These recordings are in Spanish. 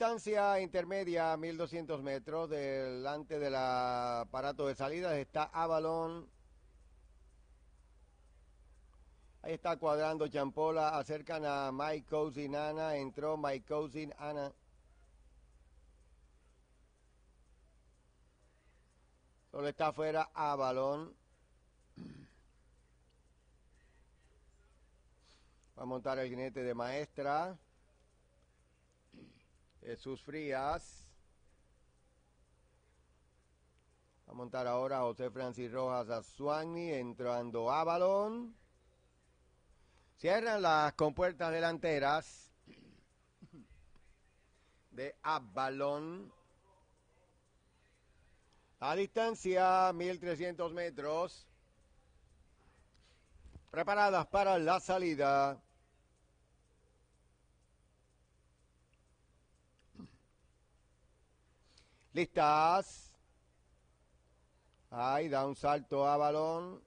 distancia intermedia, 1200 metros, delante del aparato de salida, está Avalon. Ahí está cuadrando Champola, acercan a Mike Cousin Ana, entró Mike Cousin Ana. Solo está afuera Avalon. Va a montar el jinete de maestra. Jesús Frías. a montar ahora José Francis Rojas a Suani entrando a Balón, Cierran las compuertas delanteras de Avalon. A distancia, 1300 metros. Preparadas para la salida. Listas. Ahí da un salto a balón.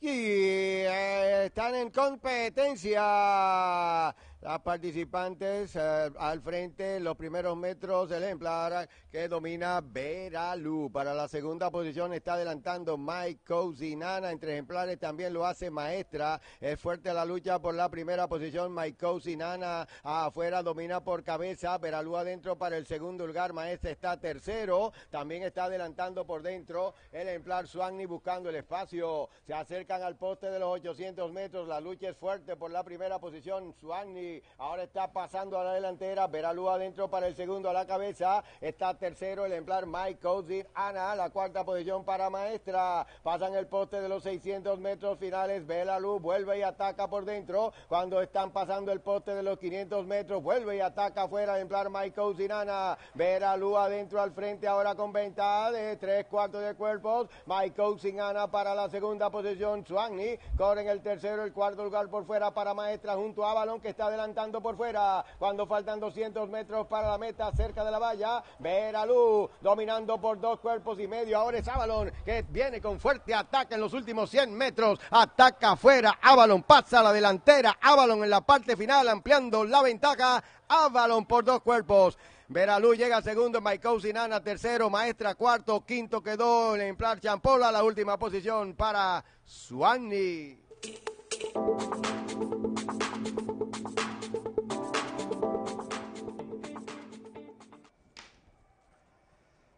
Y eh, están en competencia. Las participantes eh, al frente los primeros metros el ejemplar que domina Veralu. Para la segunda posición está adelantando Mike Cousinana. Entre ejemplares también lo hace Maestra. Es fuerte la lucha por la primera posición. Mike Cousinana afuera domina por cabeza. Veralú adentro para el segundo lugar. Maestra está tercero. También está adelantando por dentro el ejemplar Suagni buscando el espacio. Se acercan al poste de los 800 metros. La lucha es fuerte por la primera posición. Suagni Ahora está pasando a la delantera. Veralú adentro para el segundo a la cabeza. Está tercero el ejemplar Mike Cousin Ana. La cuarta posición para Maestra. Pasan el poste de los 600 metros finales. Veralú vuelve y ataca por dentro. Cuando están pasando el poste de los 500 metros, vuelve y ataca afuera el ejemplar Mike Cousin Ana. Veralú adentro al frente ahora con ventaja de tres cuartos de cuerpos. Mike Cousin Ana para la segunda posición. Suagni corre en el tercero, el cuarto lugar por fuera para Maestra junto a Balón que está delante cantando por fuera. Cuando faltan 200 metros para la meta, cerca de la valla, Veralú dominando por dos cuerpos y medio. Ahora es Avalon que viene con fuerte ataque en los últimos 100 metros. Ataca afuera. Avalon pasa a la delantera. Avalon en la parte final ampliando la ventaja. Avalon por dos cuerpos. Veralú llega segundo, michael Sinana tercero, Maestra cuarto, quinto quedó en Plan Champola, la última posición para Suani.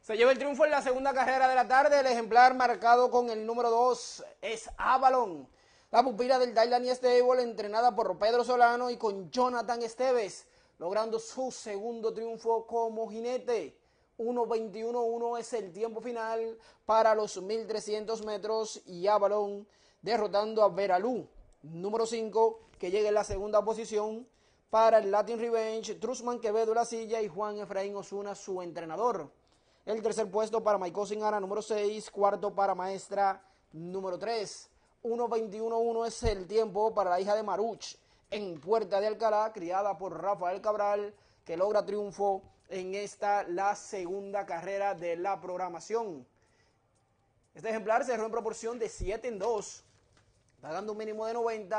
Se lleva el triunfo en la segunda carrera de la tarde. El ejemplar marcado con el número 2 es Avalon. La pupila del Dylan Stable, entrenada por Pedro Solano y con Jonathan Esteves, logrando su segundo triunfo como jinete. 1.21.1 es el tiempo final para los 1.300 metros y Avalon derrotando a Veralú. Número 5, que llega en la segunda posición para el Latin Revenge, Trusman Quevedo La Silla y Juan Efraín Osuna, su entrenador. El tercer puesto para Maiko Singara, número 6. Cuarto para Maestra, número 3. 1.21.1 es el tiempo para la hija de Maruch en Puerta de Alcalá, criada por Rafael Cabral, que logra triunfo en esta, la segunda carrera de la programación. Este ejemplar cerró en proporción de 7 en 2, pagando un mínimo de 90.